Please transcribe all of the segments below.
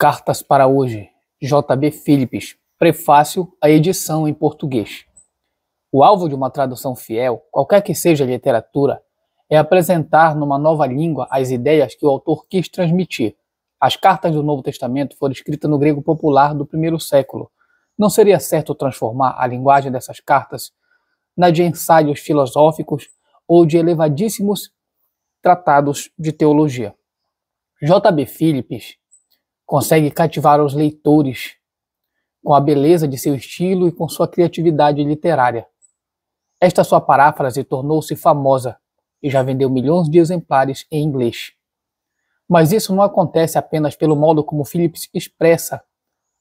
Cartas para hoje, J.B. Phillips, prefácio à edição em português. O alvo de uma tradução fiel, qualquer que seja a literatura, é apresentar numa nova língua as ideias que o autor quis transmitir. As cartas do Novo Testamento foram escritas no grego popular do primeiro século. Não seria certo transformar a linguagem dessas cartas na de ensaios filosóficos ou de elevadíssimos tratados de teologia. J.B. Phillips Consegue cativar os leitores com a beleza de seu estilo e com sua criatividade literária. Esta sua paráfrase tornou-se famosa e já vendeu milhões de exemplares em inglês. Mas isso não acontece apenas pelo modo como Phillips expressa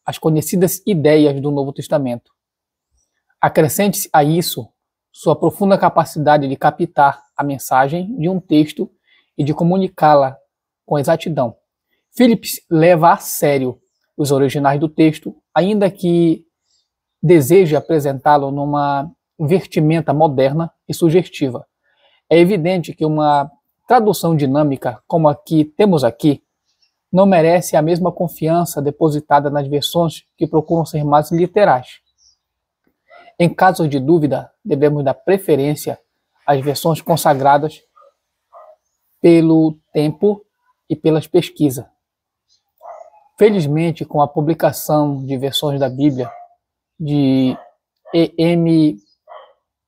as conhecidas ideias do Novo Testamento. Acrescente-se a isso sua profunda capacidade de captar a mensagem de um texto e de comunicá-la com exatidão. Phillips leva a sério os originais do texto, ainda que deseje apresentá-lo numa vertimenta moderna e sugestiva. É evidente que uma tradução dinâmica como a que temos aqui não merece a mesma confiança depositada nas versões que procuram ser mais literais. Em casos de dúvida, devemos dar preferência às versões consagradas pelo tempo e pelas pesquisas. Felizmente, com a publicação de versões da Bíblia de E.M.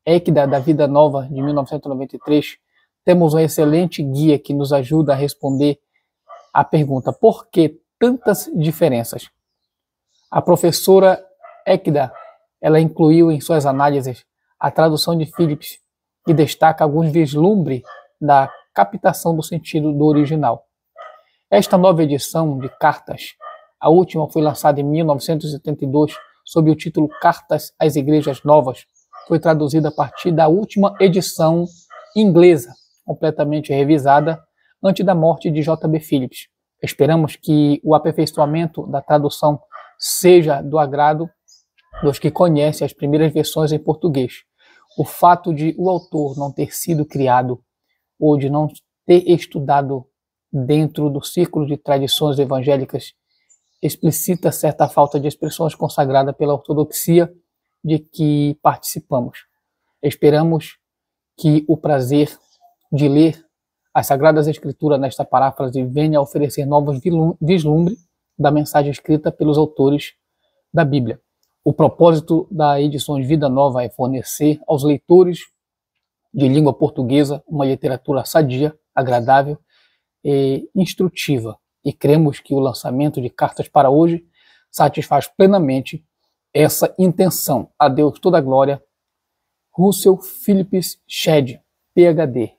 Ekda da Vida Nova de 1993, temos um excelente guia que nos ajuda a responder a pergunta: por que tantas diferenças? A professora Ekda, ela incluiu em suas análises a tradução de Phillips e destaca alguns vislumbres da captação do sentido do original. Esta nova edição de cartas, a última foi lançada em 1972 sob o título Cartas às Igrejas Novas, foi traduzida a partir da última edição inglesa, completamente revisada, antes da morte de J.B. Phillips. Esperamos que o aperfeiçoamento da tradução seja do agrado dos que conhecem as primeiras versões em português. O fato de o autor não ter sido criado ou de não ter estudado dentro do círculo de tradições evangélicas, explicita certa falta de expressões consagrada pela ortodoxia de que participamos. Esperamos que o prazer de ler as Sagradas Escrituras nesta paráfrase venha a oferecer novos vislumbre da mensagem escrita pelos autores da Bíblia. O propósito da edição Vida Nova é fornecer aos leitores de língua portuguesa uma literatura sadia, agradável e instrutiva e cremos que o lançamento de cartas para hoje satisfaz plenamente essa intenção. A Deus toda a glória. Russell Phillips Shedd, PhD,